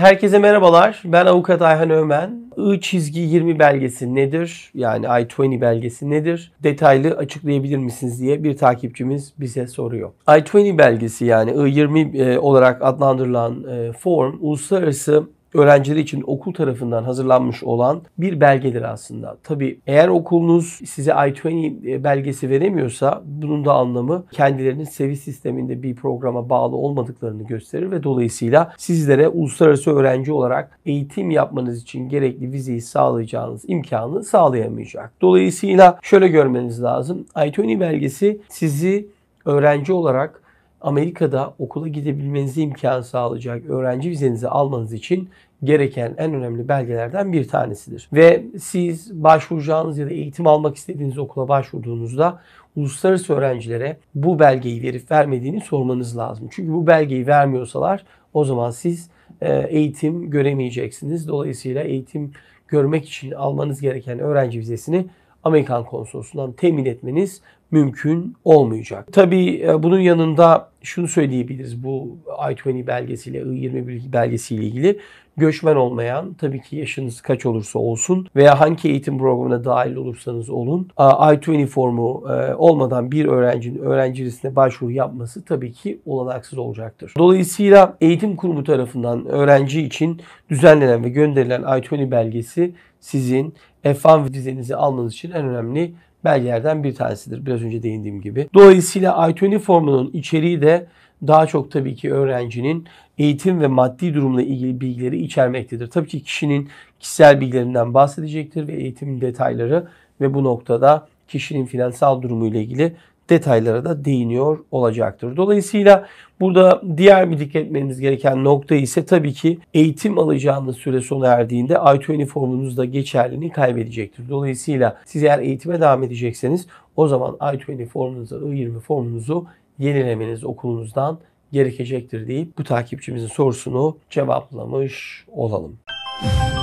Herkese merhabalar. Ben avukat Ayhan Ömen. I çizgi 20 belgesi nedir? Yani I-20 belgesi nedir? Detaylı açıklayabilir misiniz diye bir takipçimiz bize soruyor. I-20 belgesi yani I-20 e, olarak adlandırılan e, form uluslararası öğrencileri için okul tarafından hazırlanmış olan bir belgedir aslında. Tabi eğer okulunuz size I-20 e, belgesi veremiyorsa bunun da anlamı kendilerinin sevi sisteminde bir programa bağlı olmadıklarını gösterir ve dolayısıyla sizlere uluslararası öğrenci olarak eğitim yapmanız için gerekli vizeyi sağlayacağınız imkanı sağlayamayacak. Dolayısıyla şöyle görmeniz lazım. I-20 belgesi sizi öğrenci olarak Amerika'da okula gidebilmenize imkan sağlayacak öğrenci vizenizi almanız için gereken en önemli belgelerden bir tanesidir. Ve siz başvuracağınız ya da eğitim almak istediğiniz okula başvurduğunuzda uluslararası öğrencilere bu belgeyi verip vermediğini sormanız lazım. Çünkü bu belgeyi vermiyorsalar o zaman siz e, eğitim göremeyeceksiniz. Dolayısıyla eğitim görmek için almanız gereken öğrenci vizesini Amerikan konsolosundan temin etmeniz mümkün olmayacak. Tabii e, bunun yanında şunu söyleyebiliriz bu I-20 belgesiyle, I-21 belgesiyle ilgili göçmen olmayan, tabii ki yaşınız kaç olursa olsun veya hangi eğitim programına dahil olursanız olun, I-20 formu e, olmadan bir öğrencinin öğrencisine başvuru yapması tabii ki olanaksız olacaktır. Dolayısıyla eğitim kurumu tarafından öğrenci için düzenlenen ve gönderilen I-20 belgesi sizin F1 vizenizi almanız için en önemli belgelerden bir tanesidir. Biraz önce değindiğim gibi. Dolayısıyla IT formunun içeriği de daha çok tabii ki öğrencinin eğitim ve maddi durumla ilgili bilgileri içermektedir. Tabii ki kişinin kişisel bilgilerinden bahsedecektir ve eğitimin detayları ve bu noktada kişinin finansal durumu ile ilgili detaylara da değiniyor olacaktır. Dolayısıyla burada diğer bir dikkat etmeniz gereken nokta ise tabii ki eğitim alacağınız süre sona erdiğinde IT üniformunuz da geçerliliğini kaybedecektir. Dolayısıyla siz eğer eğitime devam edecekseniz o zaman I20 üniformunuzu, I20 formunuzu yenilemeniz okulunuzdan gerekecektir deyip bu takipçimizin sorusunu cevaplamış olalım. Müzik